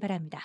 바랍니다.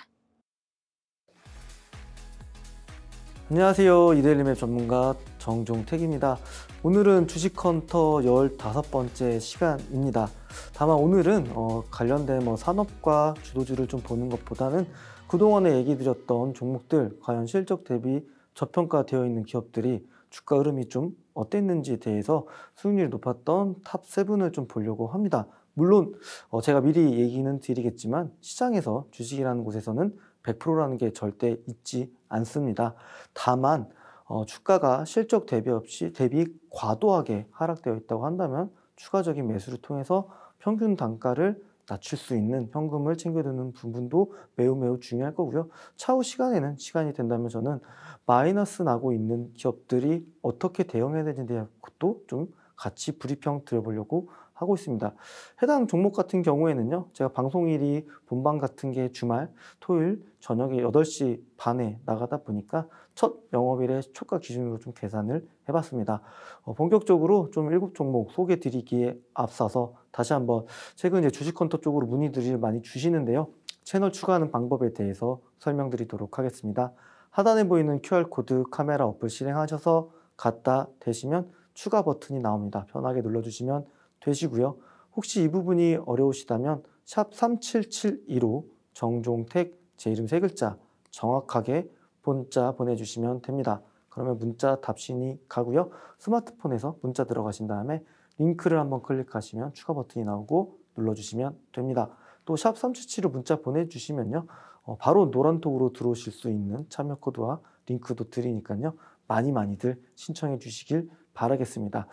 안녕하세요. 이데일리 맵 전문가 정종택입니다. 오늘은 주식헌터 15번째 시간입니다. 다만 오늘은 어, 관련된 뭐 산업과 주도주를 좀 보는 것보다는 그동안에 얘기 드렸던 종목들 과연 실적 대비 저평가되어 있는 기업들이 주가 흐름이 좀 어땠는지에 대해서 수익률 이 높았던 탑7을 좀 보려고 합니다. 물론 어 제가 미리 얘기는 드리겠지만 시장에서 주식이라는 곳에서는 100%라는 게 절대 있지 않습니다. 다만 어 주가가 실적 대비 없이 대비 과도하게 하락되어 있다고 한다면 추가적인 매수를 통해서 평균 단가를 낮출 수 있는 현금을 챙겨두는 부분도 매우 매우 중요할 거고요. 차후 시간에는 시간이 된다면 저는 마이너스 나고 있는 기업들이 어떻게 대응해야 되는지 대 것도 좀 같이 브리평 드려보려고 하고 있습니다. 해당 종목 같은 경우에는요, 제가 방송일이 본방 같은 게 주말, 토요일 저녁에 8시 반에 나가다 보니까 첫 영업일의 초과 기준으로 좀 계산을 해봤습니다. 어, 본격적으로 좀 7종목 소개드리기에 해 앞서서 다시 한번 최근 이제 주식컨터 쪽으로 문의들을 많이 주시는데요. 채널 추가하는 방법에 대해서 설명드리도록 하겠습니다. 하단에 보이는 QR코드 카메라 어플 실행하셔서 갖다 대시면 추가 버튼이 나옵니다. 편하게 눌러주시면 되시고요. 혹시 이 부분이 어려우시다면 샵 3772로 정종택 제 이름 세 글자 정확하게 본자 보내주시면 됩니다. 그러면 문자 답신이 가고요. 스마트폰에서 문자 들어가신 다음에 링크를 한번 클릭하시면 추가 버튼이 나오고 눌러주시면 됩니다. 또 샵 3772로 문자 보내주시면요. 어, 바로 노란톡으로 들어오실 수 있는 참여 코드와 링크도 드리니까요. 많이 많이들 신청해 주시길 바라겠습니다.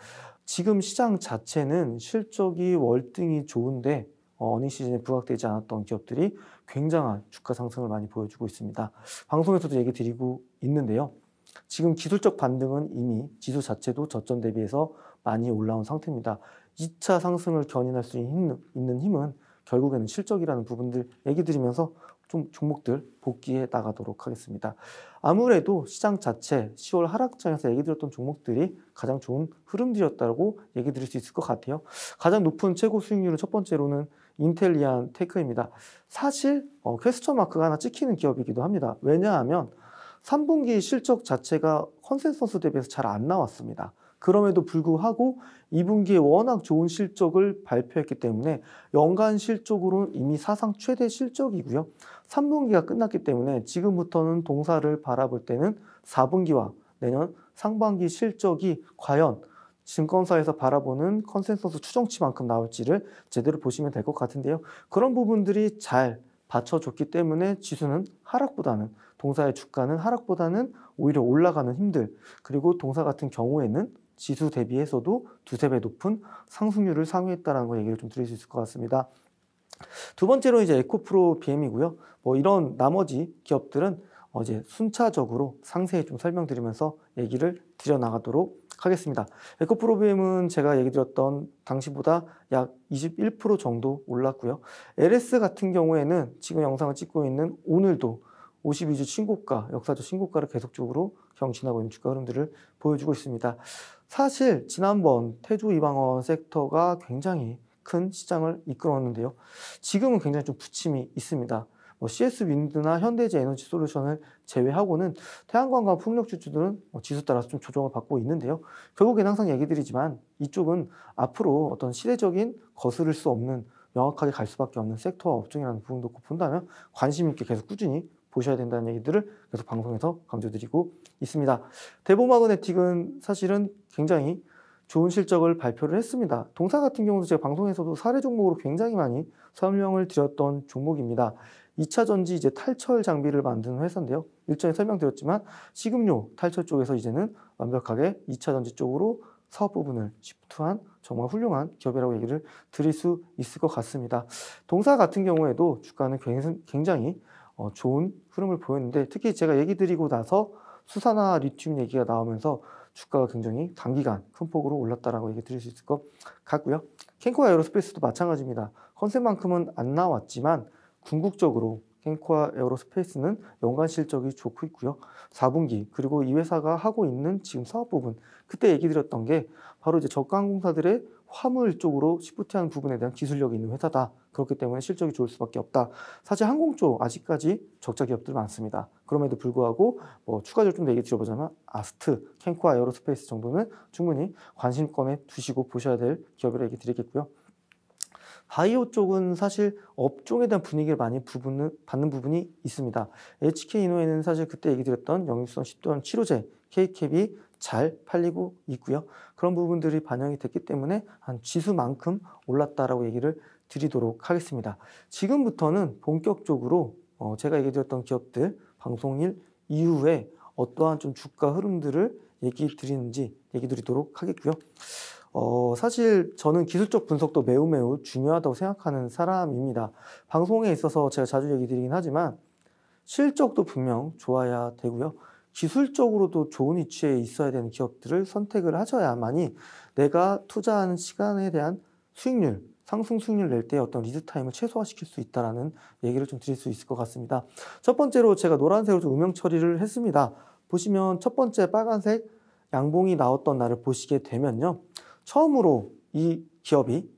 지금 시장 자체는 실적이 월등히 좋은데 어, 어닝 시즌에 부각되지 않았던 기업들이 굉장한 주가 상승을 많이 보여주고 있습니다. 방송에서도 얘기 드리고 있는데요. 지금 기술적 반등은 이미 지수 자체도 저점 대비해서 많이 올라온 상태입니다. 2차 상승을 견인할 수 있는 힘은 결국에는 실적이라는 부분들 얘기 드리면서 좀 종목들 복귀해 나가도록 하겠습니다. 아무래도 시장 자체 10월 하락장에서 얘기 드렸던 종목들이 가장 좋은 흐름들이었다고 얘기 드릴 수 있을 것 같아요. 가장 높은 최고 수익률은 첫 번째로는 인텔리안 테크입니다. 사실 어, 퀘스천 마크가 하나 찍히는 기업이기도 합니다. 왜냐하면 3분기 실적 자체가 컨센서스 대비해서 잘 안 나왔습니다. 그럼에도 불구하고 2분기에 워낙 좋은 실적을 발표했기 때문에 연간 실적으로는 이미 사상 최대 실적이고요. 3분기가 끝났기 때문에 지금부터는 동사를 바라볼 때는 4분기와 내년 상반기 실적이 과연 증권사에서 바라보는 컨센서스 추정치만큼 나올지를 제대로 보시면 될 것 같은데요. 그런 부분들이 잘 받쳐줬기 때문에 지수는 하락보다는 동사의 주가는 하락보다는 오히려 올라가는 힘들 그리고 동사 같은 경우에는 지수 대비해서도 두세 배 높은 상승률을 상회했다라는 거 얘기를 좀 드릴 수 있을 것 같습니다. 두 번째로 이제 에코프로 BM이고요. 뭐 이런 나머지 기업들은 어제 순차적으로 상세히 좀 설명드리면서 얘기를 드려나가도록 하겠습니다. 에코프로 비엠은 제가 얘기 드렸던 당시보다 약 21% 정도 올랐고요. LS 같은 경우에는 지금 영상을 찍고 있는 오늘도 52주 신고가, 역사적 신고가를 계속적으로 경신하고 있는 주가 흐름들을 보여주고 있습니다. 사실 지난번 태주 이방원 섹터가 굉장히 큰 시장을 이끌었는데요. 지금은 굉장히 좀 부침이 있습니다. 뭐 CS 윈드나 현대제 에너지 솔루션을 제외하고는 태양광과 풍력주주들은 뭐 지수 따라서 좀 조정을 받고 있는데요. 결국엔 항상 얘기 드리지만 이쪽은 앞으로 어떤 시대적인 거스를 수 없는 명확하게 갈 수밖에 없는 섹터와 업종이라는 부분도 본다면 관심 있게 계속 꾸준히 보셔야 된다는 얘기들을 계속 방송에서 강조드리고 있습니다. 데보마그네틱은 사실은 굉장히 좋은 실적을 발표를 했습니다. 동사 같은 경우도 제가 방송에서도 사례 종목으로 굉장히 많이 설명을 드렸던 종목입니다. 2차 전지 이제 탈철 장비를 만드는 회사인데요. 일전에 설명드렸지만 식음료 탈철 쪽에서 이제는 완벽하게 2차 전지 쪽으로 사업 부분을 시프트한 정말 훌륭한 기업이라고 얘기를 드릴 수 있을 것 같습니다. 동사 같은 경우에도 주가는 굉장히 어, 좋은 흐름을 보였는데 특히 제가 얘기 드리고 나서 수산화 리튬 얘기가 나오면서 주가가 굉장히 단기간 큰 폭으로 올랐다라고 얘기 드릴 수 있을 것 같고요. 캔코아 에어로스페이스도 마찬가지입니다. 컨셉만큼은 안 나왔지만 궁극적으로 캔코아 에어로스페이스는 연간 실적이 좋고 있고요. 4분기 그리고 이 회사가 하고 있는 지금 사업 부분 그때 얘기 드렸던 게 바로 이제 저가 항공사들의 화물 쪽으로 시프트한 부분에 대한 기술력이 있는 회사다. 그렇기 때문에 실적이 좋을 수밖에 없다. 사실 항공 쪽 아직까지 적자 기업들 많습니다. 그럼에도 불구하고 뭐 추가적으로 좀 얘기 드려보자면 아스트, 캔코아 에어로스페이스 정도는 충분히 관심권에 두시고 보셔야 될 기업이라 고 얘기 드리겠고요. 바이오 쪽은 사실 업종에 대한 분위기를 많이 부분을 받는 부분이 있습니다. HK 이노에는 사실 그때 얘기 드렸던 영유성 10도 치료제, K캡이 잘 팔리고 있고요. 그런 부분들이 반영이 됐기 때문에 한 지수만큼 올랐다라고 얘기를 드리도록 하겠습니다. 지금부터는 본격적으로 어 제가 얘기 드렸던 기업들 방송일 이후에 어떠한 좀 주가 흐름들을 얘기 드리는지 얘기 드리도록 하겠고요. 어, 사실 저는 기술적 분석도 매우 매우 중요하다고 생각하는 사람입니다. 방송에 있어서 제가 자주 얘기 드리긴 하지만 실적도 분명 좋아야 되고요. 기술적으로도 좋은 위치에 있어야 되는 기업들을 선택을 하셔야만이 내가 투자하는 시간에 대한 수익률, 상승 수익률 낼 때 어떤 리드 타임을 최소화시킬 수 있다라는 얘기를 좀 드릴 수 있을 것 같습니다. 첫 번째로 제가 노란색으로 좀 음영 처리를 했습니다. 보시면 첫 번째 빨간색 양봉이 나왔던 날을 보시게 되면요. 처음으로 이 기업이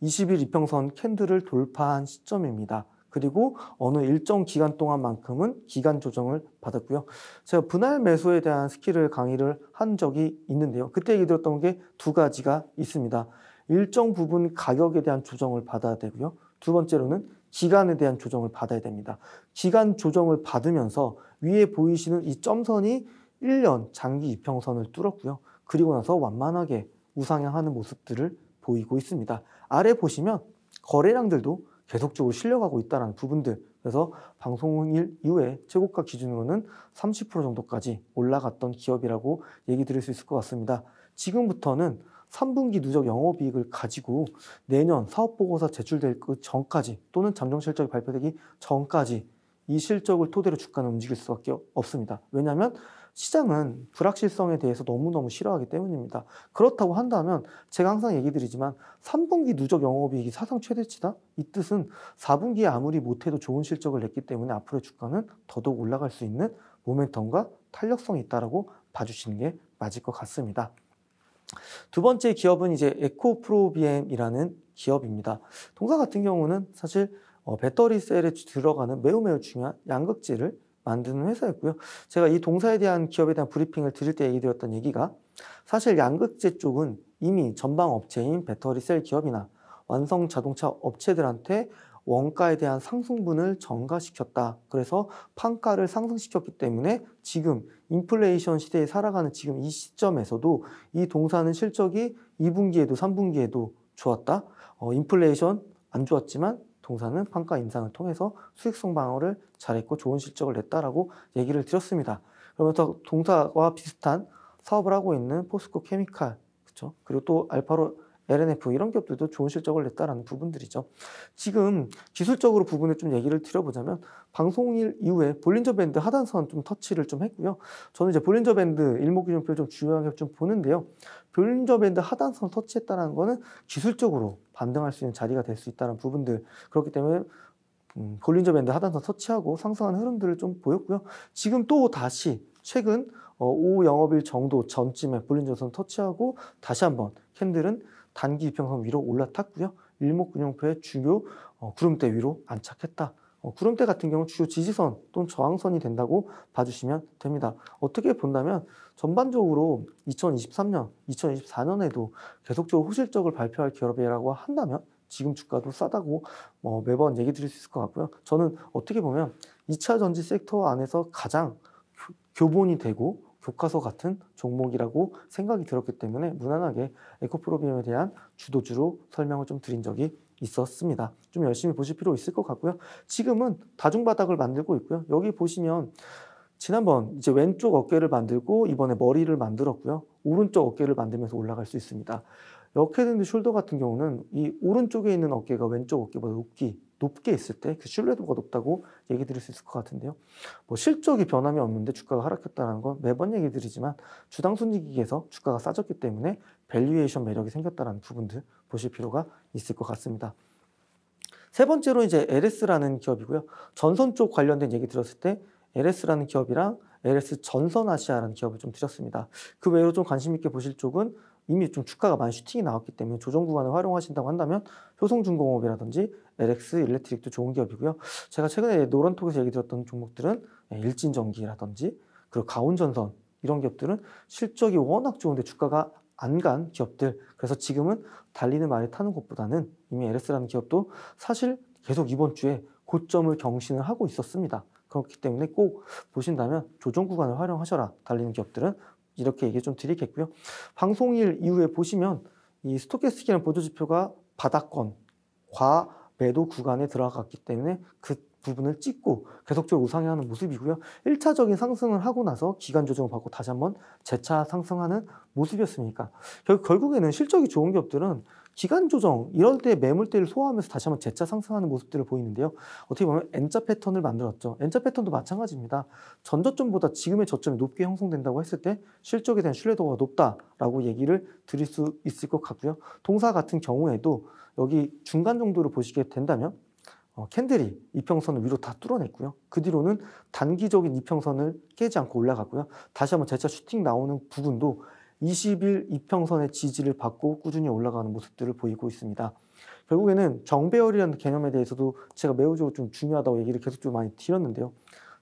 20일 이평선 캔들을 돌파한 시점입니다. 그리고 어느 일정 기간 동안만큼은 기간 조정을 받았고요. 제가 분할 매수에 대한 스킬을 강의를 한 적이 있는데요. 그때 얘기 들었던 게 두 가지가 있습니다. 일정 부분 가격에 대한 조정을 받아야 되고요. 두 번째로는 기간에 대한 조정을 받아야 됩니다. 기간 조정을 받으면서 위에 보이시는 이 점선이 1년 장기 이평선을 뚫었고요. 그리고 나서 완만하게 우상향하는 모습들을 보이고 있습니다. 아래 보시면 거래량들도 계속적으로 실려가고 있다는 부분들 그래서 방송일 이후에 최고가 기준으로는 30% 정도까지 올라갔던 기업이라고 얘기 드릴 수 있을 것 같습니다. 지금부터는 3분기 누적 영업이익을 가지고 내년 사업보고서 제출될 그 전까지 또는 잠정실적이 발표되기 전까지 이 실적을 토대로 주가는 움직일 수밖에 없습니다. 왜냐하면 시장은 불확실성에 대해서 너무너무 싫어하기 때문입니다. 그렇다고 한다면 제가 항상 얘기 드리지만 3분기 누적 영업이익이 사상 최대치다? 이 뜻은 4분기에 아무리 못해도 좋은 실적을 냈기 때문에 앞으로의 주가는 더더욱 올라갈 수 있는 모멘텀과 탄력성이 있다라고 봐주시는 게 맞을 것 같습니다. 두 번째 기업은 이제 에코프로비엠이라는 기업입니다. 동사 같은 경우는 사실 어, 배터리 셀에 들어가는 매우 매우 중요한 양극질을 만드는 회사였고요. 제가 이 동사에 대한 기업에 대한 브리핑을 드릴 때 얘기 드렸던 얘기가 사실 양극재 쪽은 이미 전방 업체인 배터리셀 기업이나 완성 자동차 업체들한테 원가에 대한 상승분을 전가시켰다. 그래서 판가를 상승시켰기 때문에 지금 인플레이션 시대에 살아가는 지금 이 시점에서도 이 동사는 실적이 2분기에도 3분기에도 좋았다. 어, 인플레이션 안 좋았지만 동사는 판가 인상을 통해서 수익성 방어를 잘했고 좋은 실적을 냈다라고 얘기를 드렸습니다. 그러면서 동사와 비슷한 사업을 하고 있는 포스코 케미칼 그렇죠? 그리고 또 알파로 LNF 이런 기업들도 좋은 실적을 냈다라는 부분들이죠. 지금 기술적으로 부분에 좀 얘기를 드려보자면 방송일 이후에 볼린저 밴드 하단선 좀 터치를 좀 했고요. 저는 이제 볼린저 밴드 일목균형표 좀중요하게좀 보는데요. 볼린저 밴드 하단선 터치했다는 거는 기술적으로 반등할 수 있는 자리가 될 수 있다는 부분들 그렇기 때문에 음, 볼린저 밴드 하단선 터치하고 상승한 흐름들을 좀 보였고요. 지금 또 다시 최근 어, 오후 영업일 정도 전쯤에 볼린저선 터치하고 다시 한번 캔들은 단기 이평선 위로 올라탔고요. 일목균형표의 주요 어, 구름대 위로 안착했다. 어, 구름대 같은 경우 주요 지지선 또는 저항선이 된다고 봐주시면 됩니다. 어떻게 본다면 전반적으로 2023년, 2024년에도 계속적으로 호실적을 발표할 기업이라고 한다면 지금 주가도 싸다고 뭐 매번 얘기 드릴 수 있을 것 같고요. 저는 어떻게 보면 2차 전지 섹터 안에서 가장 교본이 되고 교과서 같은 종목이라고 생각이 들었기 때문에 무난하게 에코프로비엠에 대한 주도주로 설명을 좀 드린 적이 있었습니다. 좀 열심히 보실 필요 있을 것 같고요. 지금은 다중바닥을 만들고 있고요. 여기 보시면 지난번 이제 왼쪽 어깨를 만들고 이번에 머리를 만들었고요. 오른쪽 어깨를 만들면서 올라갈 수 있습니다. 역헤드인드 숄더 같은 경우는 이 오른쪽에 있는 어깨가 왼쪽 어깨보다 높기 높게 있을 때 그 신뢰도가 높다고 얘기 드릴 수 있을 것 같은데요. 뭐 실적이 변함이 없는데 주가가 하락했다는 건 매번 얘기 드리지만 주당 순이익에서 주가가 싸졌기 때문에 밸류에이션 매력이 생겼다는 부분들 보실 필요가 있을 것 같습니다. 세 번째로 이제 LS라는 기업이고요. 전선 쪽 관련된 얘기 들었을 때 LS라는 기업이랑 LS 전선아시아라는 기업을 좀 드렸습니다. 그 외로 좀 관심 있게 보실 쪽은 이미 좀 주가가 많이 슈팅이 나왔기 때문에 조정 구간을 활용하신다고 한다면 효성중공업이라든지 LX 일렉트릭도 좋은 기업이고요. 제가 최근에 노란톡에서 얘기 드렸던 종목들은 예, 일진전기라든지 그리고 가온전선 이런 기업들은 실적이 워낙 좋은데 주가가 안 간 기업들 그래서 지금은 달리는 말에 타는 것보다는 이미 LS라는 기업도 사실 계속 이번 주에 고점을 경신을 하고 있었습니다. 그렇기 때문에 꼭 보신다면 조정 구간을 활용하셔라. 달리는 기업들은 이렇게 얘기 좀 드리겠고요. 방송일 이후에 보시면 이 스토캐스틱이라는 보조지표가 바닥권, 과, 매도 구간에 들어갔기 때문에 그 부분을 찍고 계속적으로 우상향하는 모습이고요. 1차적인 상승을 하고 나서 기간 조정을 받고 다시 한번 재차 상승하는 모습이었으니까 결국, 에는 실적이 좋은 기업들은 기간 조정 이럴때 매물대를 소화하면서 다시 한번 재차 상승하는 모습들을 보이는데요. 어떻게 보면 N자 패턴을 만들었죠. N자 패턴도 마찬가지입니다. 전저점보다 지금의 저점이 높게 형성된다고 했을 때 실적에 대한 신뢰도가 높다라고 얘기를 드릴 수 있을 것 같고요. 동사 같은 경우에도 여기 중간 정도로 보시게 된다면 어, 캔들이 이평선을 위로 다 뚫어냈고요. 그 뒤로는 단기적인 이평선을 깨지 않고 올라갔고요. 다시 한번 재차 슈팅 나오는 부분도 20일 이평선의 지지를 받고 꾸준히 올라가는 모습들을 보이고 있습니다. 결국에는 정배열이라는 개념에 대해서도 제가 매우 좀 중요하다고 얘기를 계속 좀 많이 드렸는데요.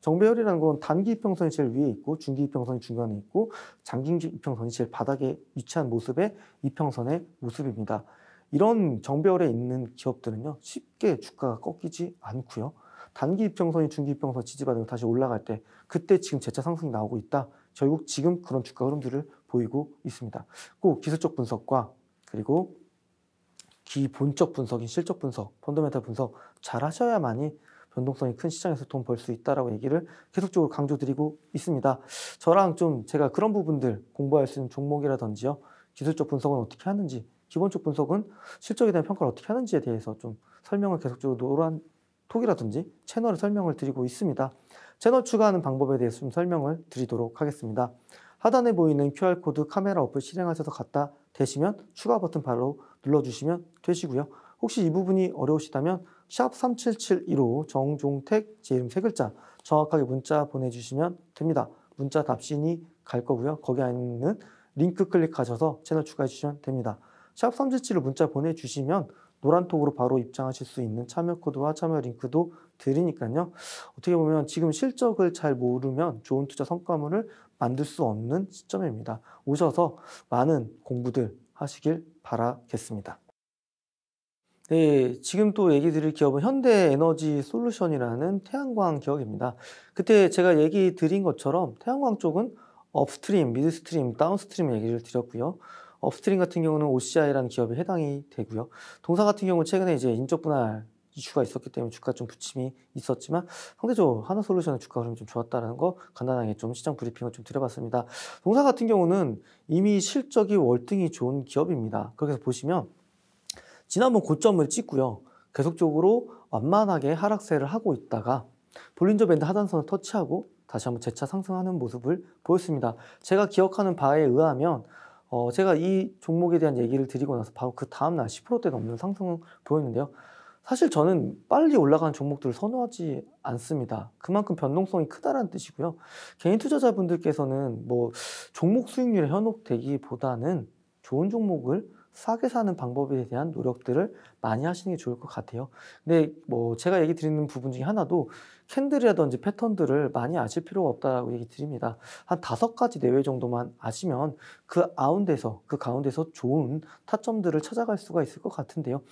정배열이라는 건 단기 이평선이 제일 위에 있고 중기 이평선이 중간에 있고 장기 이평선이 제일 바닥에 위치한 모습의 이평선의 모습입니다. 이런 정배열에 있는 기업들은요 쉽게 주가가 꺾이지 않고요 단기 이평선이 중기 이평선 지지받으면 다시 올라갈 때 그때 지금 재차 상승이 나오고 있다. 결국 지금 그런 주가 흐름들을 보이고 있습니다. 꼭 기술적 분석과 그리고 기본적 분석인 실적 분석, 펀더멘탈 분석 잘 하셔야만이 변동성이 큰 시장에서 돈 벌 수 있다라고 얘기를 계속적으로 강조드리고 있습니다. 저랑 좀 제가 그런 부분들 공부할 수 있는 종목이라든지요. 기술적 분석은 어떻게 하는지, 기본적 분석은 실적에 대한 평가를 어떻게 하는지에 대해서 좀 설명을 계속적으로 노란 톡이라든지 채널을 설명을 드리고 있습니다. 채널 추가하는 방법에 대해서 좀 설명을 드리도록 하겠습니다. 하단에 보이는 QR코드 카메라 어플 실행하셔서 갔다되시면 추가 버튼 바로 눌러주시면 되시고요. 혹시 이 부분이 어려우시다면 샵 3 7 7 1로 정종택 제 이름 세 글자 정확하게 문자 보내주시면 됩니다. 문자 답신이 갈 거고요. 거기 안에 있는 링크 클릭하셔서 채널 추가해 주시면 됩니다. 샵3 7 7 1로 문자 보내주시면 노란톡으로 바로 입장하실 수 있는 참여 코드와 참여 링크도 드리니까요. 어떻게 보면 지금 실적을 잘 모르면 좋은 투자 성과물을 만들 수 없는 시점입니다. 오셔서 많은 공부들 하시길 바라겠습니다. 네, 지금 또 얘기 드릴 기업은 현대에너지솔루션이라는 태양광 기업입니다. 그때 제가 얘기 드린 것처럼 태양광 쪽은 업스트림, 미드스트림, 다운스트림 얘기를 드렸고요. 업스트림 같은 경우는 OCI라는 기업에 해당이 되고요. 동사 같은 경우는 최근에 이제 인적 분할 이슈가 있었기 때문에 주가 좀 부침이 있었지만 상대적으로 하나솔루션의 주가 흐름이 좀 좋았다는 라거 간단하게 좀 시장 브리핑을 좀 드려봤습니다. 동사 같은 경우는 이미 실적이 월등히 좋은 기업입니다. 그렇게 해서 보시면 지난번 고점을 찍고요. 계속적으로 완만하게 하락세를 하고 있다가 볼린저 밴드 하단선을 터치하고 다시 한번 재차 상승하는 모습을 보였습니다. 제가 기억하는 바에 의하면 어, 제가 이 종목에 대한 얘기를 드리고 나서 바로 그 다음날 10%대 넘는 상승을 보였는데요. 사실 저는 빨리 올라간 종목들을 선호하지 않습니다. 그만큼 변동성이 크다라는 뜻이고요. 개인 투자자분들께서는 뭐 종목 수익률에 현혹되기보다는 좋은 종목을 싸게 사는 방법에 대한 노력들을 많이 하시는 게 좋을 것 같아요. 근데 뭐 제가 얘기 드리는 부분 중에 하나도 캔들이라든지 패턴들을 많이 아실 필요가 없다라고 얘기 드립니다. 한 다섯 가지 내외 정도만 아시면 그 아운데서 그 가운데서 좋은 타점들을 찾아갈 수가 있을 것 같은데요.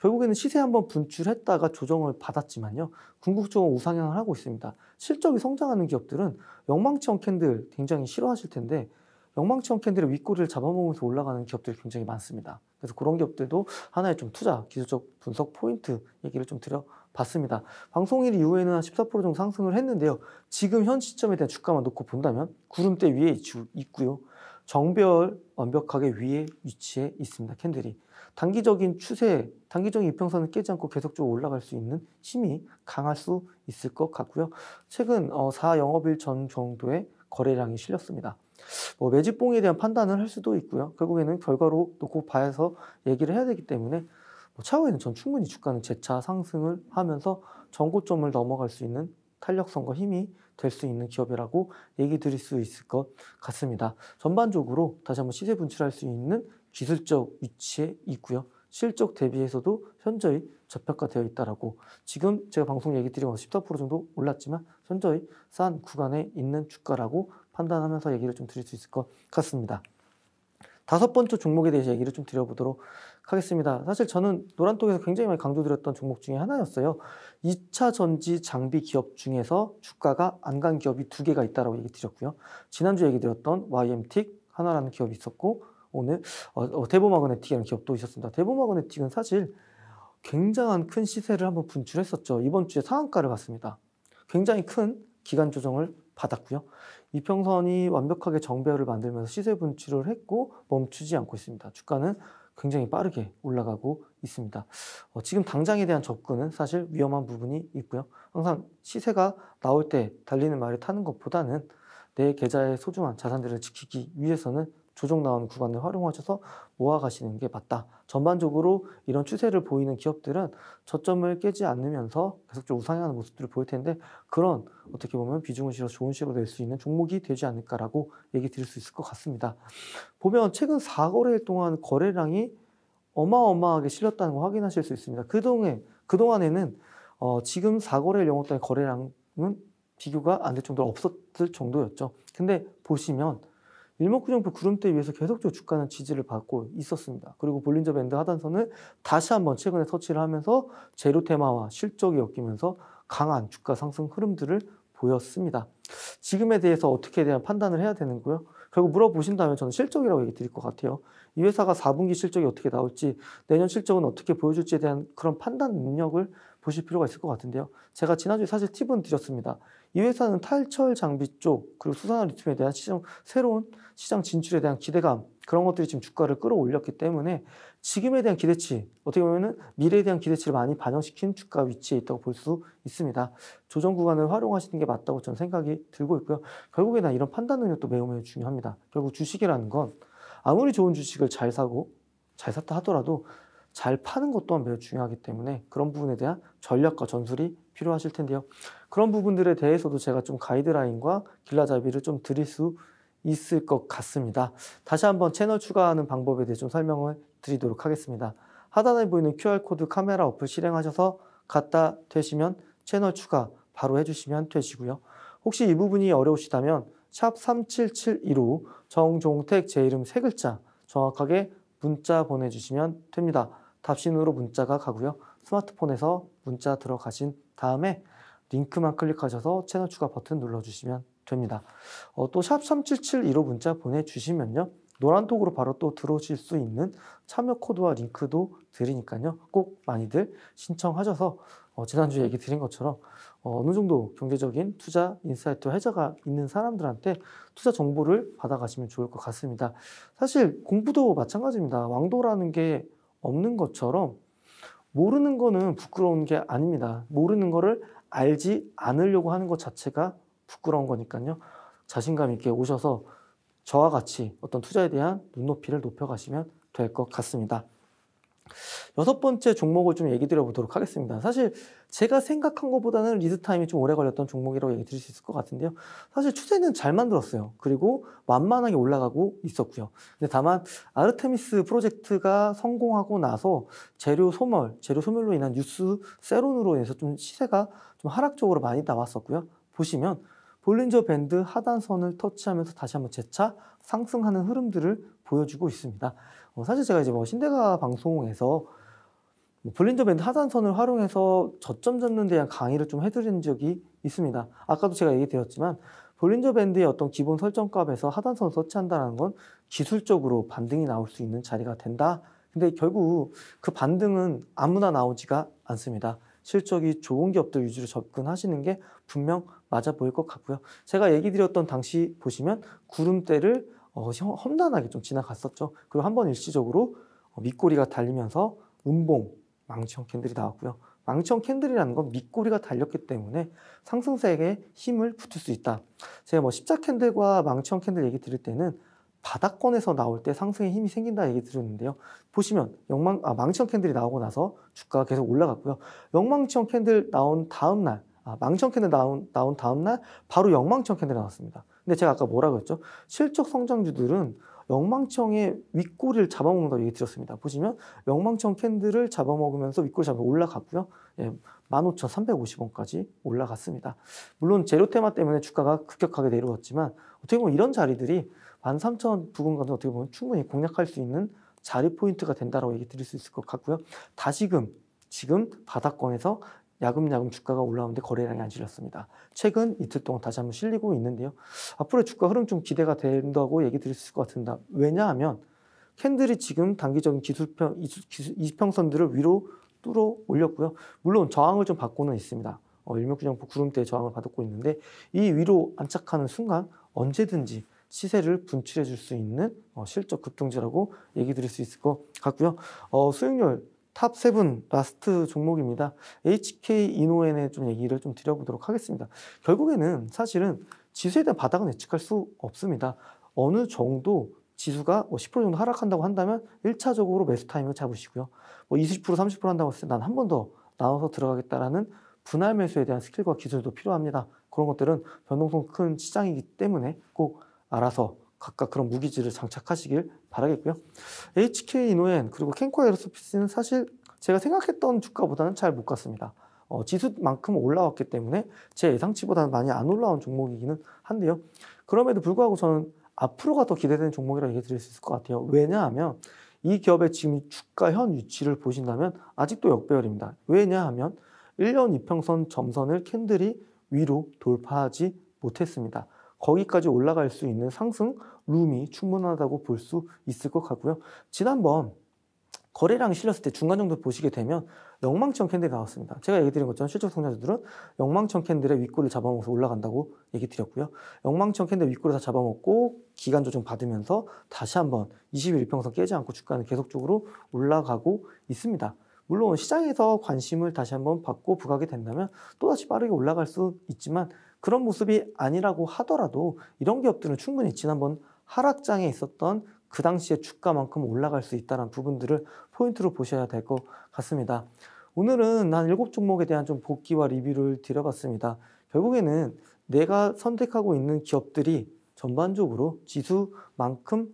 결국에는 시세 한번 분출했다가 조정을 받았지만요. 궁극적으로 우상향을 하고 있습니다. 실적이 성장하는 기업들은 영망치형 캔들 굉장히 싫어하실 텐데 영망치 캔들의 윗꼬리를 잡아먹으면서 올라가는 기업들이 굉장히 많습니다. 그래서 그런 기업들도 하나의 좀 투자, 기술적 분석 포인트 얘기를 좀 드려봤습니다. 방송일 이후에는 한 14% 정도 상승을 했는데요. 지금 현 시점에 대한 주가만 놓고 본다면 구름대 위에 있고요. 정별 완벽하게 위에 위치해 있습니다. 캔들이. 단기적인 추세, 단기적인 이평선을 깨지 않고 계속적으로 올라갈 수 있는 힘이 강할 수 있을 것 같고요. 최근 4영업일 어, 전 정도의 거래량이 실렸습니다. 뭐 매집봉에 대한 판단을 할 수도 있고요. 결국에는 결과로 놓고 그 봐서 얘기를 해야 되기 때문에 뭐 차후에는 전 충분히 주가는 재차 상승을 하면서 전고점을 넘어갈 수 있는 탄력성과 힘이 될 수 있는 기업이라고 얘기 드릴 수 있을 것 같습니다. 전반적으로 다시 한번 시세 분출할 수 있는 기술적 위치에 있고요. 실적 대비해서도 현저히 저평가되어 있다라고 지금 제가 방송 얘기 드린 것14% 정도 올랐지만 현저히 싼 구간에 있는 주가라고 판단하면서 얘기를 좀 드릴 수 있을 것 같습니다. 다섯 번째 종목에 대해서 얘기를 좀 드려보도록 하겠습니다. 사실 저는 노란톡에서 굉장히 많이 강조드렸던 종목 중에 하나였어요. 2차 전지 장비 기업 중에서 주가가 안간 기업이 두 개가 있다고 얘기 드렸고요. 지난주 얘기 드렸던 YM틱 하나라는 기업이 있었고 오늘 어, 어, 데보마그네틱이라는 기업도 있었습니다. 데보마그네틱은 사실 굉장한 큰 시세를 한번 분출했었죠. 이번 주에 상한가를 갔습니다. 굉장히 큰 기간 조정을 받았고요. 이평선이 완벽하게 정배열을 만들면서 시세 분출을 했고 멈추지 않고 있습니다. 주가는 굉장히 빠르게 올라가고 있습니다. 어, 지금 당장에 대한 접근은 사실 위험한 부분이 있고요. 항상 시세가 나올 때 달리는 말을 타는 것보다는 내 계좌의 소중한 자산들을 지키기 위해서는 조정 나온 구간을 활용하셔서 모아가시는 게 맞다. 전반적으로 이런 추세를 보이는 기업들은 저점을 깨지 않으면서 계속 좀 우상향하는 모습들을 보일 텐데 그런 어떻게 보면 비중을 실어 좋은 시로 낼 수 있는 종목이 되지 않을까라고 얘기 드릴 수 있을 것 같습니다. 보면 최근 4거래일 동안 거래량이 어마어마하게 실렸다는 거 확인하실 수 있습니다. 그동안, 그동안에는 어, 지금 4거래일 영업단의 거래량은 비교가 안 될 정도로 없었을 정도였죠. 근데 보시면 일목구정표 구름대 위에서 계속적으로 주가는 지지를 받고 있었습니다. 그리고 볼린저 밴드 하단선을 다시 한번 최근에 터치를 하면서 재료 테마와 실적이 엮이면서 강한 주가 상승 흐름들을 보였습니다. 지금에 대해서 어떻게 대한 판단을 해야 되는고요. 결국 물어보신다면 저는 실적이라고 얘기 드릴 것 같아요. 이 회사가 4분기 실적이 어떻게 나올지, 내년 실적은 어떻게 보여줄지에 대한 그런 판단 능력을 보실 필요가 있을 것 같은데요. 제가 지난주에 사실 팁은 드렸습니다. 이 회사는 탈철 장비 쪽 그리고 수산화 리튬에 대한 시장, 새로운 시장 진출에 대한 기대감 그런 것들이 지금 주가를 끌어올렸기 때문에 지금에 대한 기대치 어떻게 보면은 미래에 대한 기대치를 많이 반영시킨 주가 위치에 있다고 볼 수 있습니다. 조정 구간을 활용하시는 게 맞다고 저는 생각이 들고 있고요. 결국에는 이런 판단 능력도 매우 매우 중요합니다. 결국 주식이라는 건 아무리 좋은 주식을 잘 사고 잘 샀다 하더라도 잘 파는 것 또한 매우 중요하기 때문에 그런 부분에 대한 전략과 전술이 필요하실 텐데요. 그런 부분들에 대해서도 제가 좀 가이드라인과 길라잡이를 좀 드릴 수 있을 것 같습니다. 다시 한번 채널 추가하는 방법에 대해 좀 설명을 드리도록 하겠습니다. 하단에 보이는 QR코드 카메라 어플 실행하셔서 갖다 대시면 채널 추가 바로 해주시면 되시고요. 혹시 이 부분이 어려우시다면 샵 3 7 7 2로 정종택 제 이름 세 글자 정확하게 문자 보내주시면 됩니다. 답신으로 문자가 가고요. 스마트폰에서 문자 들어가신 다음에 링크만 클릭하셔서 채널 추가 버튼 눌러주시면 됩니다. 어, 또샵 3771로 문자 보내주시면요. 노란톡으로 바로 또 들어오실 수 있는 참여 코드와 링크도 드리니까요. 꼭 많이들 신청하셔서 어, 지난주에 얘기 드린 것처럼 어, 어느 정도 경제적인 투자 인사이트 회자가 있는 사람들한테 투자 정보를 받아가시면 좋을 것 같습니다. 사실 공부도 마찬가지입니다. 왕도라는 게 없는 것처럼 모르는 거는 부끄러운 게 아닙니다. 모르는 거를 알지 않으려고 하는 것 자체가 부끄러운 거니까요. 자신감 있게 오셔서 저와 같이 어떤 투자에 대한 눈높이를 높여가시면 될 것 같습니다. 여섯 번째 종목을 좀 얘기 드려보도록 하겠습니다. 사실 제가 생각한 것보다는 리드 타임이 좀 오래 걸렸던 종목이라고 얘기 드릴 수 있을 것 같은데요. 사실 추세는 잘 만들었어요. 그리고 완만하게 올라가고 있었고요. 근데 다만 아르테미스 프로젝트가 성공하고 나서 재료 소멸, 재료 소멸로 인한 뉴스 세론으로 인해서 좀 시세가 좀 하락적으로 많이 나왔었고요. 보시면 볼린저 밴드 하단선을 터치하면서 다시 한번 재차 상승하는 흐름들을 보여주고 있습니다. 어, 사실 제가 이제 뭐 신대가 방송에서 뭐 블린저 밴드 하단선을 활용해서 저점 잡는 데 대한 강의를 좀 해드린 적이 있습니다. 아까도 제가 얘기 드렸지만 블린저 밴드의 어떤 기본 설정값에서 하단선을 설치한다는 건 기술적으로 반등이 나올 수 있는 자리가 된다. 근데 결국 그 반등은 아무나 나오지가 않습니다. 실적이 좋은 기업들 위주로 접근하시는 게 분명 맞아 보일 것 같고요. 제가 얘기 드렸던 당시 보시면 구름대를 어, 험난하게 좀 지나갔었죠. 그리고 한 번 일시적으로 어, 밑꼬리가 달리면서 음봉, 망치형 캔들이 나왔고요. 망치형 캔들이라는 건 밑꼬리가 달렸기 때문에 상승세에 힘을 붙일 수 있다. 제가 뭐 십자 캔들과 망치형 캔들 얘기 드릴 때는 바닥권에서 나올 때 상승에 힘이 생긴다 얘기 드렸는데요. 보시면 영망 아, 망치형 캔들이 나오고 나서 주가가 계속 올라갔고요. 영망치형 캔들 나온 다음 날, 아, 망치형 캔들 나온 나온 다음 날 바로 영망치형 캔들이 나왔습니다. 근데 제가 아까 뭐라고 했죠? 실적 성장주들은 영망청의 윗골을 잡아먹는다고 얘기 드렸습니다. 보시면 영망청 캔들을 잡아먹으면서 윗골 잡아 올라갔고요. 예, 15,350원까지 올라갔습니다. 물론 재료 테마 때문에 주가가 급격하게 내려왔지만 어떻게 보면 이런 자리들이 13,000 부근까지 어떻게 보면 충분히 공략할 수 있는 자리 포인트가 된다라고 얘기 드릴 수 있을 것 같고요. 다시금 지금 바닥권에서 야금야금 주가가 올라오는데 거래량이 안 실렸습니다. 최근 이틀 동안 다시 한번 실리고 있는데요. 앞으로 주가 흐름 좀 기대가 된다고 얘기 드릴 수 있을 것 같습니다. 왜냐하면 캔들이 지금 단기적인 기술평, 이평선들을 위로 뚫어 올렸고요. 물론 저항을 좀 받고는 있습니다. 어, 일명균형포 구름대 저항을 받고 있는데 이 위로 안착하는 순간 언제든지 시세를 분출해 줄 수 있는 어, 실적 급등주라고 얘기 드릴 수 있을 것 같고요. 어, 수익률 탑 세븐 라스트 종목입니다. HK 이노엔에좀 얘기를 좀 드려보도록 하겠습니다. 결국에는 사실은 지수에 대한 바닥은 예측할 수 없습니다. 어느 정도 지수가 뭐10% 정도 하락한다고 한다면 1차적으로 매수 타임을 잡으시고요. 뭐 20% 30% 한다고 했을 때 난 한 번 더나눠서 들어가겠다라는 분할 매수에 대한 스킬과 기술도 필요합니다. 그런 것들은 변동성 큰 시장이기 때문에 꼭 알아서 각각 그런 무기지를 장착하시길 바라겠고요. HK 이노엔 그리고 캔코 에어로스피스는 사실 제가 생각했던 주가보다는 잘 못 갔습니다. 어, 지수만큼 올라왔기 때문에 제 예상치보다는 많이 안 올라온 종목이기는 한데요. 그럼에도 불구하고 저는 앞으로가 더 기대되는 종목이라고 얘기 드릴 수 있을 것 같아요. 왜냐하면 이 기업의 지금 주가 현 위치를 보신다면 아직도 역배열입니다. 왜냐하면 1년 이평선 점선을 캔들이 위로 돌파하지 못했습니다. 거기까지 올라갈 수 있는 상승 룸이 충분하다고 볼 수 있을 것 같고요. 지난번 거래량 실렸을 때 중간 정도 보시게 되면 영망청 캔들이 나왔습니다. 제가 얘기 드린 것처럼 실적 성장주들은 영망청 캔들의 윗골을 잡아먹어서 올라간다고 얘기 드렸고요. 영망청 캔들 윗골을 다 잡아먹고 기간 조정 받으면서 다시 한번 2 0 평선 깨지 않고 주가는 계속적으로 올라가고 있습니다. 물론 시장에서 관심을 다시 한번 받고 부각이 된다면 또다시 빠르게 올라갈 수 있지만 그런 모습이 아니라고 하더라도 이런 기업들은 충분히 지난번 하락장에 있었던 그 당시의 주가만큼 올라갈 수 있다는 부분들을 포인트로 보셔야 될 것 같습니다. 오늘은 한 7종목에 대한 좀복귀와 리뷰를 드려봤습니다. 결국에는 내가 선택하고 있는 기업들이 전반적으로 지수만큼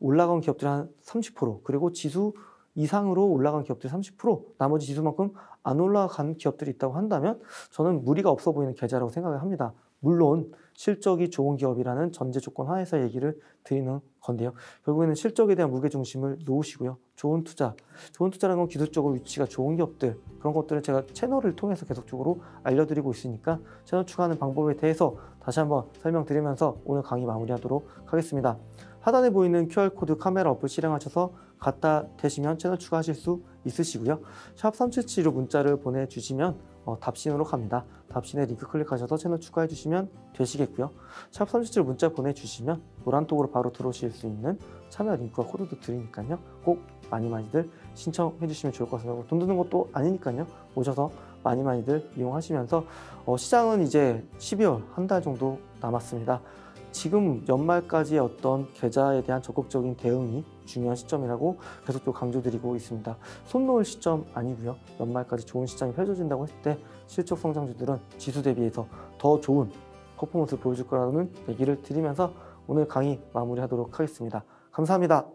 올라간 기업들 이한30% 그리고 지수 이상으로 올라간 기업들 이30% 나머지 지수만큼 안 올라간 기업들이 있다고 한다면 저는 무리가 없어 보이는 계좌라고 생각을 합니다. 물론 실적이 좋은 기업이라는 전제 조건 하에서 얘기를 드리는 건데요. 결국에는 실적에 대한 무게중심을 놓으시고요. 좋은 투자, 좋은 투자라는 건 기술적으로 위치가 좋은 기업들 그런 것들은 제가 채널을 통해서 계속적으로 알려드리고 있으니까 채널 추가하는 방법에 대해서 다시 한번 설명드리면서 오늘 강의 마무리하도록 하겠습니다. 하단에 보이는 QR코드 카메라 어플 실행하셔서 갖다 대시면 채널 추가하실 수 있으시고요. 샵 377로 문자를 보내주시면 어, 답신으로 갑니다. 답신에 링크 클릭하셔서 채널 추가해 주시면 되시겠고요. 샵37 7로 문자 보내주시면 노란톡으로 바로 들어오실 수 있는 참여 링크와 코드도 드리니까요. 꼭 많이 많이들 신청해 주시면 좋을 것 같습니다. 돈 드는 것도 아니니까요. 오셔서 많이 많이들 이용하시면서 어, 시장은 이제 12월 한 달 정도 남았습니다. 지금 연말까지의 어떤 계좌에 대한 적극적인 대응이 중요한 시점이라고 계속 또 강조드리고 있습니다. 손 놓을 시점 아니고요. 연말까지 좋은 시장이 펼쳐진다고 했을 때 실적 성장주들은 지수 대비해서 더 좋은 퍼포먼스를 보여줄 거라는 얘기를 드리면서 오늘 강의 마무리하도록 하겠습니다. 감사합니다.